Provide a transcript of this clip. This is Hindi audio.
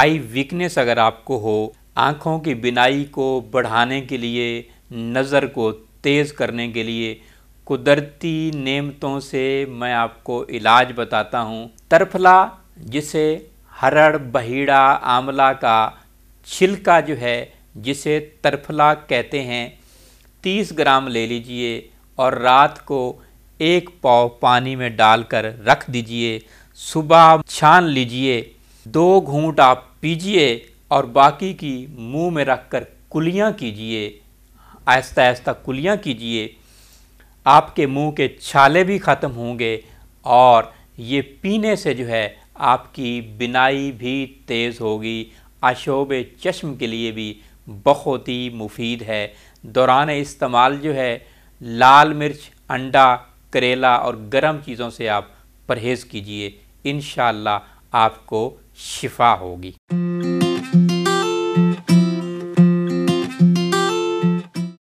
आई वीकनेस अगर आपको हो आँखों की बिनाई को बढ़ाने के लिए नज़र को तेज़ करने के लिए कुदरती नेमतों से मैं आपको इलाज बताता हूँ तरफला जिसे हरड़ बहीड़ा आंवला का छिलका जो है जिसे तरफला कहते हैं 30 ग्राम ले लीजिए और रात को एक पाव पानी में डालकर रख दीजिए सुबह छान लीजिए दो घूंट आप पीजिए और बाकी की मुंह में रखकर कुलियाँ कीजिए आहिस्ता आहिस्ता कुलियाँ कीजिए आपके मुंह के छाले भी ख़त्म होंगे और ये पीने से जो है आपकी बिनाई भी तेज़ होगी अशोब चश्म के लिए भी बहुत ही मुफीद है दौरान इस्तेमाल जो है लाल मिर्च अंडा करेला और गर्म चीज़ों से आप परहेज़ कीजिए इन आपको शिफा होगी